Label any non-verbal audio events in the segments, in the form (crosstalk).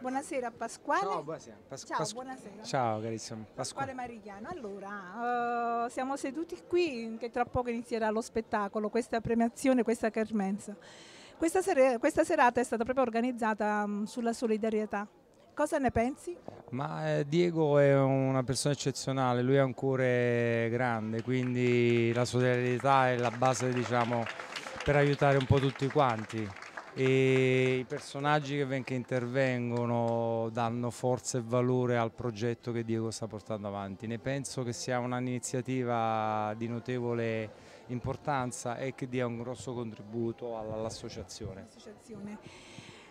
Buonasera Pasquale. Ciao, buonasera. Pas Ciao, Pas buonasera. Ciao carissimo. Pasquale. Pasquale Marigliano. Allora, uh, siamo seduti qui che tra poco inizierà lo spettacolo, questa premiazione, questa carmenza. Questa, ser questa serata è stata proprio organizzata um, sulla solidarietà. Cosa ne pensi? Ma eh, Diego è una persona eccezionale, lui ha un cuore grande, quindi la solidarietà è la base diciamo, per aiutare un po' tutti quanti e i personaggi che, che intervengono danno forza e valore al progetto che Diego sta portando avanti. Ne penso che sia un'iniziativa di notevole importanza e che dia un grosso contributo all'associazione.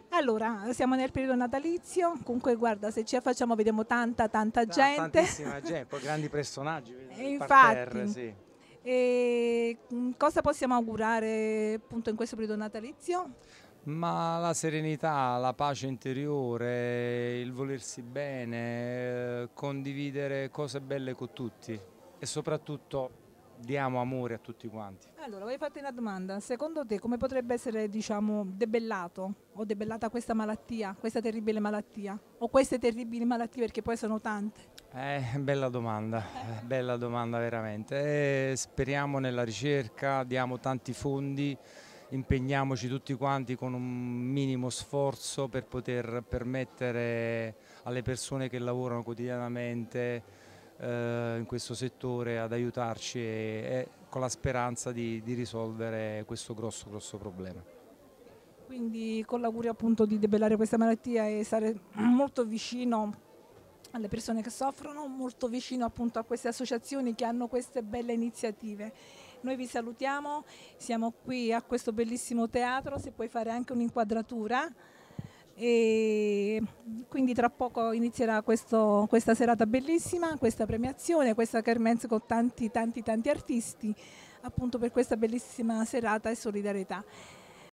Allora, siamo nel periodo natalizio, comunque guarda, se ci affacciamo vediamo tanta, tanta da, ah, gente. Tantissima gente, poi grandi personaggi. (laughs) Infatti. sì. E cosa possiamo augurare appunto in questo periodo natalizio? Ma la serenità, la pace interiore, il volersi bene, eh, condividere cose belle con tutti e soprattutto diamo amore a tutti quanti. Allora, voglio farti una domanda. Secondo te come potrebbe essere, diciamo, debellato o debellata questa malattia, questa terribile malattia? O queste terribili malattie, perché poi sono tante? Eh, bella domanda, eh, bella domanda veramente. Eh, speriamo nella ricerca, diamo tanti fondi impegniamoci tutti quanti con un minimo sforzo per poter permettere alle persone che lavorano quotidianamente eh, in questo settore ad aiutarci e, e con la speranza di, di risolvere questo grosso, grosso problema. Quindi con l'augurio appunto di debellare questa malattia e stare molto vicino alle persone che soffrono, molto vicino appunto a queste associazioni che hanno queste belle iniziative. Noi vi salutiamo, siamo qui a questo bellissimo teatro, se puoi fare anche un'inquadratura. E quindi tra poco inizierà questo, questa serata bellissima, questa premiazione, questa kermesse con tanti tanti tanti artisti appunto per questa bellissima serata e solidarietà.